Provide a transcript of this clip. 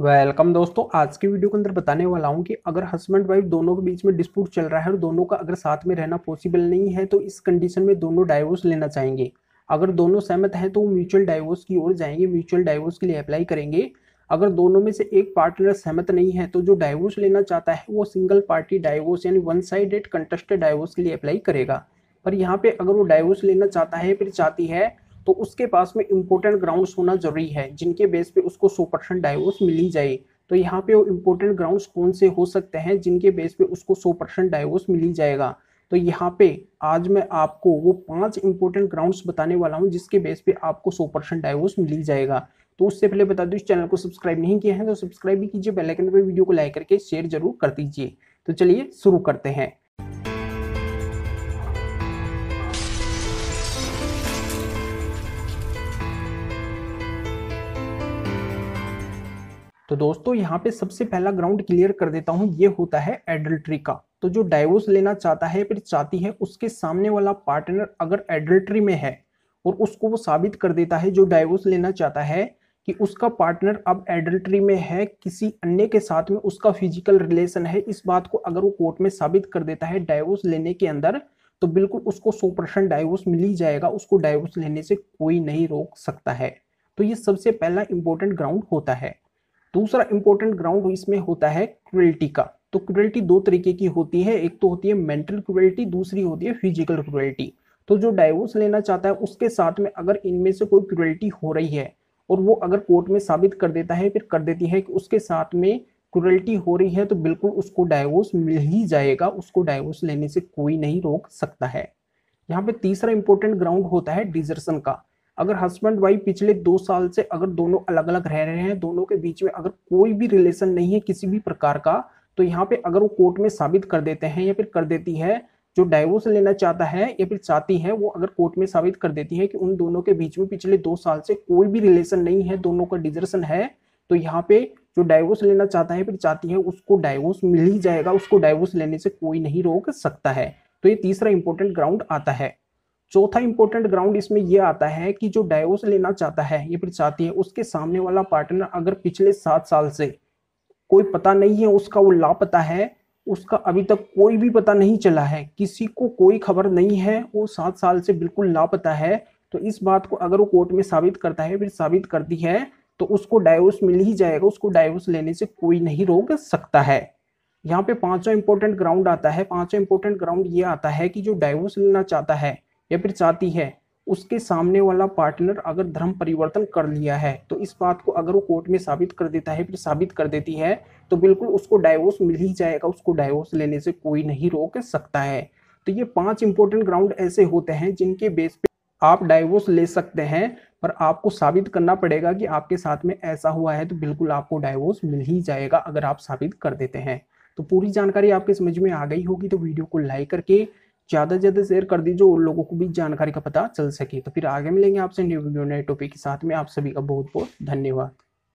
welcome दोस्तों आज की वीडियो के अंदर बताने वाला हूँ कि अगर हस्बैंड वाइफ दोनों के बीच में डिस्प्यूट चल रहा है और दोनों का अगर साथ में रहना पॉसिबल नहीं है तो इस कंडीशन में दोनों डाइवोर्स लेना चाहेंगे अगर दोनों सहमत हैं तो वो म्यूचुअल डाइवोर्स की ओर जाएंगे म्यूचुअल डाइवोर्स के लिए अप्लाई करेंगे अगर दोनों में से एक पार्टनर सहमत नहीं है तो जो डाइवोर्स लेना चाहता है वो सिंगल पार्टी डाइवोर्स यानी वन साइडेड कंटेस्टेड डाइवोर्स के लिए अप्लाई करेगा पर यहाँ पे अगर वो डाइवोर्स लेना चाहता है फिर चाहती है तो उसके पास में इम्पोर्टेंट ग्राउंड्स होना जरूरी है जिनके बेस पे उसको सौ परसेंट डाइवोर्स मिली जाए तो यहाँ पे वो इम्पोर्टेंट ग्राउंड्स कौन से हो सकते हैं जिनके बेस पे उसको सौ परसेंट डाइवोर्स मिली जाएगा तो यहाँ पे आज मैं आपको वो पांच इम्पोर्टेंट ग्राउंड्स बताने वाला हूँ जिसके बेस पे आपको सौ परसेंट डाइवोर्स मिली जाएगा तो उससे पहले बता दूँ इस चैनल को सब्सक्राइब नहीं किया है तो सब्सक्राइब भी कीजिए बेलाइकन पर वीडियो को लाइक करके शेयर जरूर कर दीजिए तो चलिए शुरू करते हैं तो दोस्तों यहाँ पे सबसे पहला ग्राउंड क्लियर कर देता हूँ ये होता है एडल्ट्री का तो जो डाइवोर्स लेना चाहता है फिर चाहती है उसके सामने वाला पार्टनर अगर एडल्ट्री में है और उसको वो साबित कर देता है जो डाइवोर्स लेना चाहता है कि उसका पार्टनर अब एडल्ट्री में है किसी अन्य के साथ में उसका फिजिकल रिलेशन है इस बात को अगर वो कोर्ट में साबित कर देता है डाइवोर्स लेने के अंदर तो बिल्कुल उसको सौ परसेंट डाइवोर्स मिल ही जाएगा उसको डाइवोर्स लेने से कोई नहीं रोक सकता है तो ये सबसे पहला इंपॉर्टेंट ग्राउंड होता है दूसरा इंपॉर्टेंट ग्राउंड इसमें होता है क्रुएल्टी का तो क्रुएल्टी दो तरीके की होती है एक तो होती है मेंटल क्रुएल्टी दूसरी होती है फिजिकल क्रुएल्टी तो जो डाइवोर्स लेना चाहता है उसके साथ में अगर इनमें से कोई क्रुएल्टी हो रही है और वो अगर कोर्ट में साबित कर देता है फिर कर देती है कि उसके साथ में क्रुएल्टी हो रही है तो बिल्कुल उसको डाइवोर्स मिल ही जाएगा उसको डाइवोर्स लेने से कोई नहीं रोक सकता है यहाँ पे तीसरा इंपॉर्टेंट ग्राउंड होता है डिजर्सन का अगर हस्बैंड वाइफ पिछले दो साल से अगर दोनों अलग अलग रह रहे हैं दोनों के बीच में अगर कोई भी रिलेशन नहीं है किसी भी प्रकार का तो यहाँ पे अगर वो कोर्ट में साबित कर देते हैं या फिर कर देती है जो डाइवोर्स लेना चाहता है या फिर चाहती है वो अगर कोर्ट में साबित कर देती है कि उन दोनों के बीच में पिछले दो साल से कोई भी रिलेशन नहीं है दोनों का डिजर्सन है तो यहाँ पे जो डाइवोर्स लेना चाहता है फिर चाहती है उसको डाइवोर्स मिल ही जाएगा उसको डाइवोर्स लेने से कोई नहीं रोक सकता है तो ये तीसरा इंपॉर्टेंट ग्राउंड आता है चौथा इंपॉर्टेंट ग्राउंड इसमें यह आता है कि जो डाइवोर्स लेना चाहता है ये फिर चाहती है उसके सामने वाला पार्टनर अगर पिछले सात साल से कोई पता नहीं है उसका वो लापता है उसका अभी तक कोई भी पता नहीं चला है किसी को कोई खबर नहीं है वो सात साल से बिल्कुल लापता है तो इस बात को अगर वो कोर्ट में साबित करता है फिर साबित करती है तो उसको डायवोर्स मिल ही जाएगा उसको डायवोर्स लेने से कोई नहीं रोक सकता है यहाँ पे पांचवा इंपॉर्टेंट ग्राउंड आता है पांचवा इंपॉर्टेंट ग्राउंड ये आता है कि जो डाइवोर्स लेना चाहता है या फिर चाहती है उसके सामने वाला पार्टनर अगर धर्म परिवर्तन कर लिया है तो इस बात को अगर वो कोर्ट में साबित कर देता है फिर साबित कर देती है तो बिल्कुल उसको डाइवोर्स मिल ही जाएगा उसको डाइवोर्स लेने से कोई नहीं रोक सकता है तो ये पांच इंपॉर्टेंट ग्राउंड ऐसे होते हैं जिनके बेस पे आप डाइवोर्स ले सकते हैं पर आपको साबित करना पड़ेगा कि आपके साथ में ऐसा हुआ है तो बिल्कुल आपको डाइवोर्स मिल ही जाएगा अगर आप साबित कर देते हैं तो पूरी जानकारी आपके समझ में आ गई होगी तो वीडियो को लाइक करके ज़्यादा से ज़्यादा शेयर कर दीजिए उन लोगों को भी जानकारी का पता चल सके तो फिर आगे मिलेंगे आपसे न्यू वीडियो नए टॉपिक के साथ में आप सभी का बहुत बहुत धन्यवाद